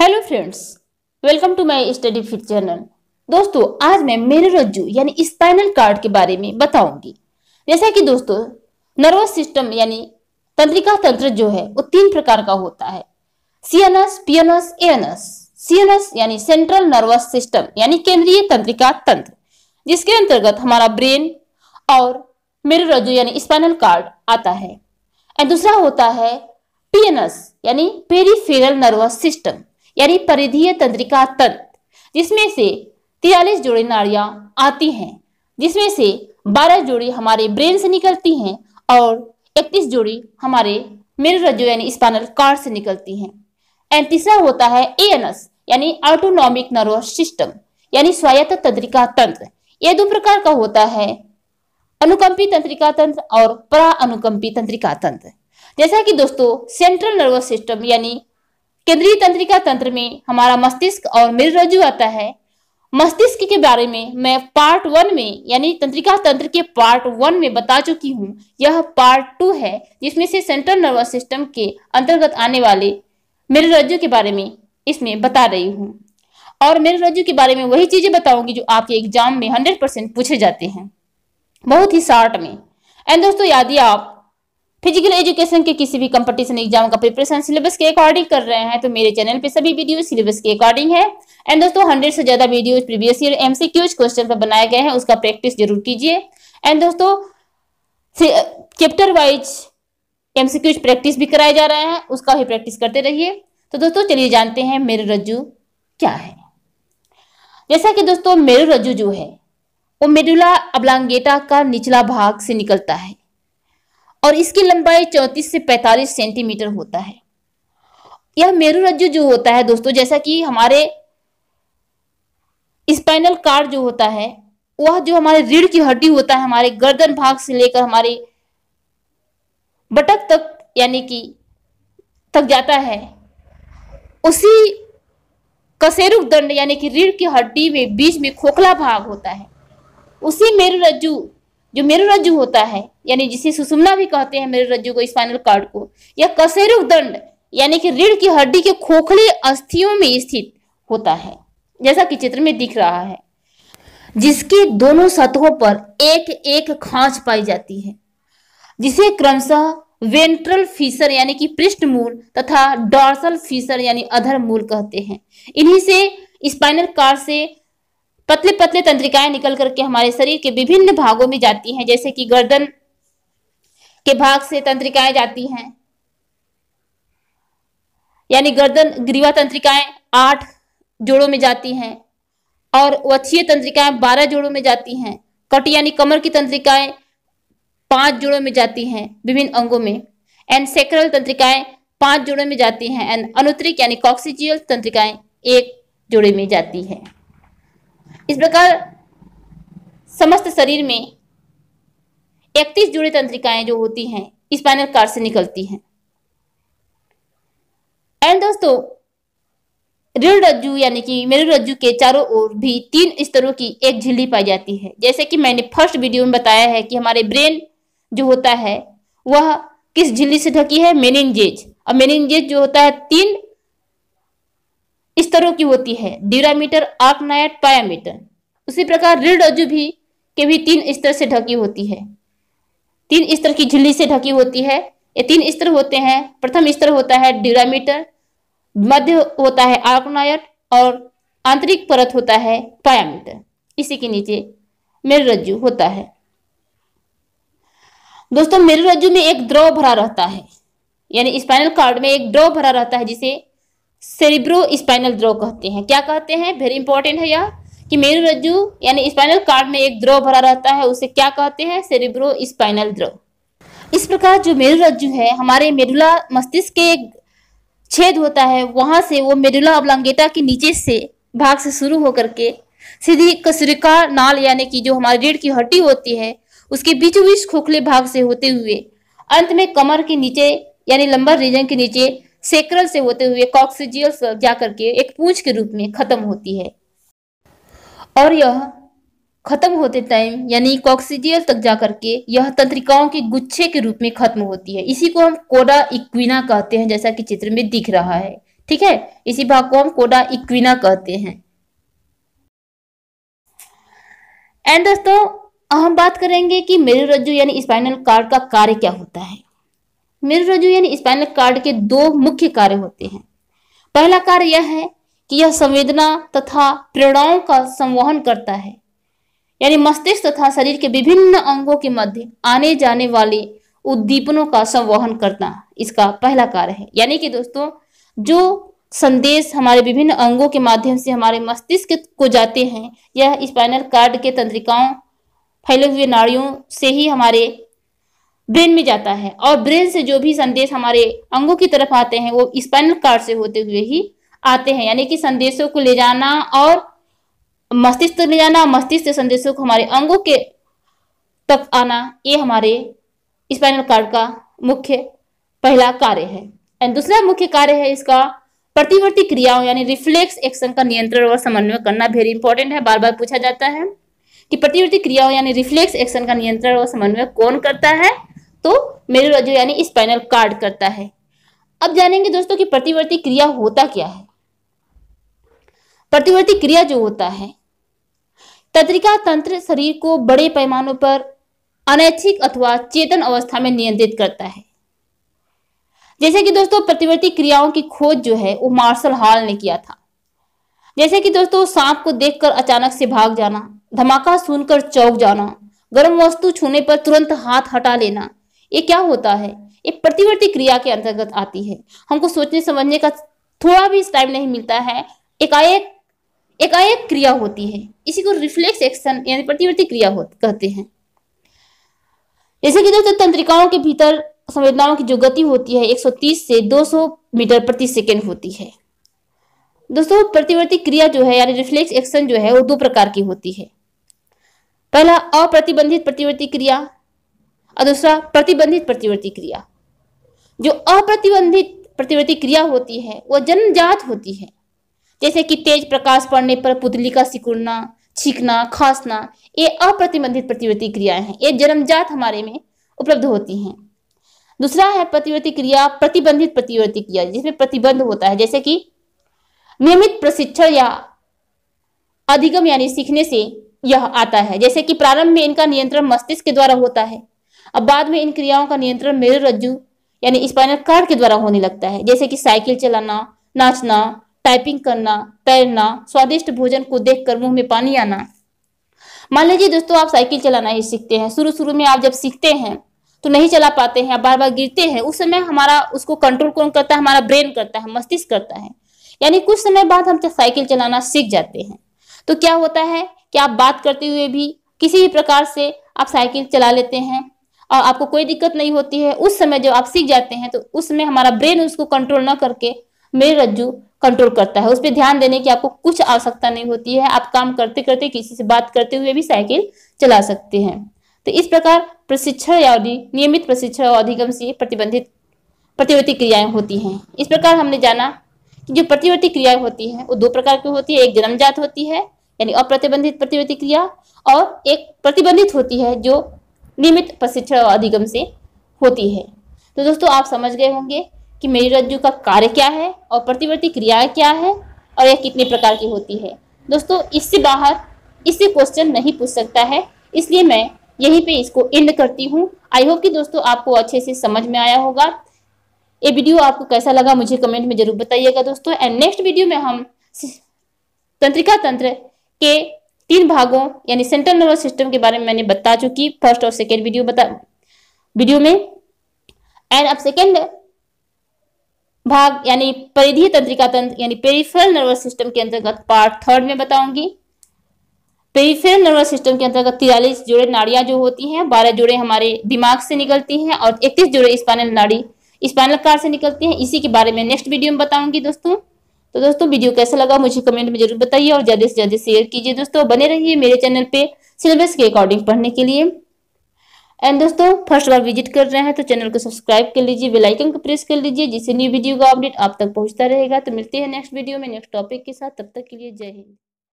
hello friends welcome to my study fit channel दोस्तों आज मैं मेरे रज्जु यानी स्पाइनल कार्ड के बारे में बताऊंगी जैसा कि दोस्तों नर्वस सिस्टम यानी तंत्रिका तंत्र जो है वो तीन प्रकार का होता है सीएनएस पीएनएस एएनएस सीएनएस यानी सेंट्रल नर्वस सिस्टम यानी केंद्रीय तंत्रिका तंत्र जिसके अंतर्गत हमारा ब्रेन और मेरे रज्जु यानी स्पाइनल कार्ड आता है एंड दूसरा होता है पीएनएस यानी पेरीफेरल नर्वस सिस्टम यानी परिधीय तंत्रिका तंत्र जिसमें से तिरालीस जोड़ी नाड़ियां आती हैं जिसमें से बारह जोड़ी हमारे ब्रेन से निकलती हैं और इकतीस जोड़ी हमारे मेरु रज्जु यानी स्पाइनल कार्ड से निकलती हैं एंड तीसरा होता है ए यानी ऑटोनॉमिक नर्वस सिस्टम यानी स्वायत्त तंत्रिका तंत्र यह दो प्रकार का होता है अनुकंपी तंत्रिका तंत्र और अनुकंपी तंत्रिका तंत्र जैसा कि दोस्तों सेंट्रल नर्वस सिस्टम यानी केंद्रीय तंत्रिका तंत्र में हमारा मस्तिष्क और मेरुरज्जु आता है मस्तिष्क के बारे में मैं पार्ट वन में यानी तंत्रिका तंत्र के पार्ट वन में बता चुकी हूँ यह पार्ट टू है जिसमें से सेंट्रल नर्वस सिस्टम के अंतर्गत आने वाले मेरे रज्जु के बारे में इसमें बता रही हूँ और मेरे रज्जु के बारे में वही चीज़ें बताऊंगी जो आपके एग्जाम में हंड्रेड परसेंट पूछे जाते हैं बहुत ही शॉर्ट में एंड दोस्तों यदि आप फिजिकल एजुकेशन के किसी भी कंपटीशन एग्जाम का प्रिपरेशन सिलेबस के अकॉर्डिंग कर रहे हैं तो मेरे चैनल पे सभी वीडियो सिलेबस के अकॉर्डिंग है एंड दोस्तों हंड्रेड से ज्यादा video previous year MCQs question पर बनाए गए हैं उसका प्रैक्टिस जरूर कीजिए एंड दोस्तों चैप्टर वाइज एमसीक्यूज प्रैक्टिस भी कराया जा रहे हैं उसका भी प्रैक्टिस करते रहिए तो दोस्तों चलिए जानते हैं मेरे रज्जु क्या है जैसा कि दोस्तों मेरु रज्जु जो है वो मेडुला अब्लांगेटा का निचला भाग से निकलता है और इसकी लंबाई 34 से 45 सेंटीमीटर होता है यह मेरु रज्जु जो होता है दोस्तों जैसा कि हमारे स्पाइनल कार्ड जो होता है वह जो हमारे रीढ़ की हड्डी होता है हमारे गर्दन भाग से लेकर हमारे बटक तक यानी कि तक जाता है उसी कसेरुक दंड यानी कि रीढ़ की हड्डी में बीच में खोखला भाग होता है उसी मेरु रज्जु जो मेरु रज्जु होता है यानी जिसे सुषुम्ना भी कहते हैं मेरु रज्जु को स्पाइनल कार्ड को या कसेरुक दंड यानी कि रीढ़ की हड्डी के खोखली अस्थियों में स्थित होता है जैसा कि चित्र में दिख रहा है जिसके दोनों सतहों पर एक एक खांच पाई जाती है जिसे क्रमशः वेंट्रल फीसर यानी कि पृष्ठ मूल तथा डॉर्सल फीसर यानी अधर मूल कहते हैं इन्हीं से स्पाइनल कार्ड से पतले पतले तंत्रिकाएं निकल करके हमारे शरीर के विभिन्न भागों में जाती हैं जैसे कि गर्दन के भाग से तंत्रिकाएं जाती हैं यानी गर्दन ग्रीवा तंत्रिकाएं आठ जोड़ों में जाती हैं और वक्षीय तंत्रिकाएं बारह जोड़ों में जाती हैं कट यानी कमर की तंत्रिकाएं पांच जोड़ों में जाती हैं विभिन्न अंगों में एंड सेक्रल तंत्रिकाएं पांच जोड़ों में जाती हैं एंड अनुत्रिक यानी कॉक्सीजियल तंत्रिकाएं एक जोड़े में जाती है इस प्रकार समस्त शरीर में इकतीस जुड़ी तंत्रिकाएं जो होती हैं स्पाइनल कार्ड से निकलती हैं एंड दोस्तों रीढ़ रज्जु यानी कि मेरु रज्जु के चारों ओर भी तीन स्तरों की एक झिल्ली पाई जाती है जैसे कि मैंने फर्स्ट वीडियो में बताया है कि हमारे ब्रेन जो होता है वह किस झिल्ली से ढकी है मेनिंगजेज और मेनिंगजेज जो होता है तीन स्तरों की होती है ड्यूरामीटर आर्कनायट पायामीटर उसी प्रकार रीढ़ रज्जु भी के भी तीन स्तर से ढकी होती है तीन स्तर की झिल्ली से ढकी होती है ये तीन स्तर होते हैं प्रथम स्तर होता है ड्यूरामीटर मध्य होता है आर्कनायट और आंतरिक परत होता है पायामीटर इसी के नीचे रज्जु होता है दोस्तों रज्जु में एक द्रव भरा रहता है यानी स्पाइनल कार्ड में एक द्रव भरा रहता है जिसे सेरिब्रो स्पाइनल द्रोव कहते हैं क्या कहते हैं वेरी इंपॉर्टेंट है यह कि मेरु रज्जु यानी स्पाइनल कार्ड में एक द्रोव भरा रहता है उसे क्या कहते हैं सेरिब्रो स्पाइनल द्रोव इस प्रकार जो मेरु रज्जु है हमारे मेडुला मस्तिष्क के एक छेद होता है वहां से वो मेडुला अबलांगेटा के नीचे से भाग से शुरू होकर के सीधी कसरिका नाल यानी कि जो हमारी रीढ़ की हड्डी होती है उसके बीचों बीच खोखले भाग से होते हुए अंत में कमर के नीचे यानी लंबर रीजन के नीचे सेक्रल से होते हुए कॉक्सिजियल जाकर के एक पूंछ के रूप में खत्म होती है और यह खत्म होते टाइम यानी कॉक्सिजियल तक जाकर के यह तंत्रिकाओं के गुच्छे के रूप में खत्म होती है इसी को हम कोडा इक्विना कहते हैं जैसा कि चित्र में दिख रहा है ठीक है इसी भाग को हम कोडा इक्विना कहते हैं एंड दोस्तों हम बात करेंगे कि रज्जु यानी स्पाइनल कार्ड का कार्य क्या होता है मिर मृरजु यानी स्पाइनल कार्ड के दो मुख्य कार्य होते हैं पहला कार्य यह है कि यह संवेदना तथा प्रेरणाओं का संवहन करता है यानी मस्तिष्क तथा शरीर के विभिन्न अंगों के मध्य आने जाने वाले उद्दीपनों का संवहन करना इसका पहला कार्य है यानी कि दोस्तों जो संदेश हमारे विभिन्न अंगों के माध्यम से हमारे मस्तिष्क को जाते हैं यह स्पाइनल कार्ड के तंत्रिकाओं फैले हुए नाड़ियों से ही हमारे ब्रेन में जाता है और ब्रेन से जो भी संदेश हमारे अंगों की तरफ आते हैं वो स्पाइनल कार्ड से होते हुए ही आते हैं यानी कि संदेशों को ले जाना और मस्तिष्क तक ले जाना मस्तिष्क से संदेशों को हमारे अंगों के तक आना ये हमारे स्पाइनल कार्ड का मुख्य पहला कार्य है एंड दूसरा मुख्य कार्य है इसका प्रतिवर्ती क्रियाओं यानी रिफ्लेक्स एक्शन का नियंत्रण और समन्वय करना वेरी इंपॉर्टेंट है बार बार पूछा जाता है कि प्रतिवर्ती क्रियाओं यानी रिफ्लेक्स एक्शन का नियंत्रण और समन्वय कौन करता है तो रज्जु यानी स्पाइनल कार्ड करता है अब जानेंगे दोस्तों कि प्रतिवर्ती क्रिया होता क्या है प्रतिवर्ती क्रिया जो होता है तंत्रिका तंत्र शरीर को बड़े पैमानों पर अनैच्छिक अथवा चेतन अवस्था में नियंत्रित करता है जैसे कि दोस्तों प्रतिवर्ती क्रियाओं की खोज जो है वो मार्शल हॉल ने किया था जैसे कि दोस्तों सांप को देखकर अचानक से भाग जाना धमाका सुनकर चौक जाना गर्म वस्तु छूने पर तुरंत हाथ हटा लेना ये क्या होता है ये प्रतिवर्ती क्रिया के अंतर्गत आती है हमको सोचने समझने का थोड़ा भी टाइम नहीं मिलता है एकाएक एकाएक क्रिया होती है इसी को रिफ्लेक्स एक्शन यानी प्रतिवर्ती क्रिया कहते हैं जैसे कि दोस्तों तंत्रिकाओं के भीतर संवेदनाओं की जो गति होती है 130 से 200 मीटर प्रति सेकेंड होती है दोस्तों प्रतिवर्ती क्रिया जो है यानी रिफ्लेक्स एक्शन जो है वो दो प्रकार की होती है पहला अप्रतिबंधित प्रतिवर्ती क्रिया और दूसरा प्रतिबंधित प्रतिवर्ती क्रिया जो अप्रतिबंधित प्रतिवर्ती क्रिया होती है वह जन्मजात होती है जैसे कि तेज प्रकाश पड़ने पर पुतली का सिकुड़ना छींकना खांसना ये अप्रतिबंधित प्रतिवर्ती क्रियाएं हैं ये जन्मजात हमारे में उपलब्ध होती हैं दूसरा है प्रतिवर्ती क्रिया प्रतिबंधित प्रतिवर्ती क्रिया जिसमें प्रतिबंध होता है जैसे कि नियमित प्रशिक्षण या अधिगम यानी सीखने से यह आता है जैसे कि प्रारंभ में इनका नियंत्रण मस्तिष्क के द्वारा होता है अब बाद में इन क्रियाओं का नियंत्रण मेरे रज्जु यानी स्पाइनल कार्ड के द्वारा होने लगता है जैसे कि साइकिल चलाना नाचना टाइपिंग करना तैरना स्वादिष्ट भोजन को कर मुंह में पानी आना मान लीजिए दोस्तों आप साइकिल चलाना ही सीखते हैं शुरू शुरू में आप जब सीखते हैं तो नहीं चला पाते हैं बार बार गिरते हैं उस समय हमारा उसको कंट्रोल कौन करता है हमारा ब्रेन करता है मस्तिष्क करता है यानी कुछ समय बाद हम साइकिल चलाना सीख जाते हैं तो क्या होता है कि आप बात करते हुए भी किसी भी प्रकार से आप साइकिल चला लेते हैं और आपको कोई दिक्कत नहीं होती है उस समय जब आप सीख जाते हैं तो उसमें हमारा ब्रेन उसको कंट्रोल ना करके मेरे रज्जू कंट्रोल करता है उस पर ध्यान देने की आपको कुछ आवश्यकता नहीं होती है आप काम करते करते किसी से बात करते हुए भी साइकिल चला सकते हैं तो इस प्रकार प्रशिक्षण अवधि नियमित प्रशिक्षण और अधिगम से प्रतिबंधित प्रतिवर्ती क्रियाएं होती हैं इस प्रकार हमने जाना कि जो प्रतिवर्ती क्रियाएं होती हैं वो दो प्रकार की होती है एक जन्मजात होती है यानी अप्रतिबंधित प्रतिवर्ती क्रिया और एक प्रतिबंधित होती है जो नियमित प्रशिक्षण अधिगम से होती है तो दोस्तों आप समझ गए होंगे कि मेरी रज्जु का कार्य क्या है और प्रतिवर्ती क्रिया क्या है और यह कितने प्रकार की होती है दोस्तों इससे बाहर इससे क्वेश्चन नहीं पूछ सकता है इसलिए मैं यहीं पे इसको एंड करती हूँ आई होप कि दोस्तों आपको अच्छे से समझ में आया होगा ये वीडियो आपको कैसा लगा मुझे कमेंट में जरूर बताइएगा दोस्तों एंड नेक्स्ट वीडियो में हम तंत्रिका तंत्र के तीन भागों यानी सेंट्रल नर्वस सिस्टम के बारे में मैंने बता चुकी फर्स्ट और सेकेंड वीडियो बता वीडियो में एंड अब सेकेंड भाग यानी परिधि तंत्रिका तंत्र यानी पेरिफेरल नर्वस सिस्टम के अंतर्गत पार्ट थर्ड में बताऊंगी पेरिफेरल नर्वस सिस्टम के अंतर्गत तिरालीस जोड़े नाड़ियां जो होती हैं बारह जोड़े हमारे दिमाग से निकलती हैं और इकतीस जोड़े स्पाइनल नाड़ी स्पाइनल कार से निकलती हैं इसी के बारे में नेक्स्ट वीडियो में बताऊंगी दोस्तों तो दोस्तों वीडियो कैसा लगा मुझे कमेंट में जरूर बताइए और ज्यादा से ज्यादा शेयर कीजिए दोस्तों बने रहिए मेरे चैनल पे सिलेबस के अकॉर्डिंग पढ़ने के लिए एंड दोस्तों फर्स्ट बार विजिट कर रहे हैं तो चैनल को सब्सक्राइब कर लीजिए बेल आइकन को प्रेस कर लीजिए जिससे न्यू वीडियो का अपडेट आप तक पहुंचता रहेगा तो मिलते हैं नेक्स्ट वीडियो में नेक्स्ट टॉपिक के साथ तब तक के लिए जय हिंद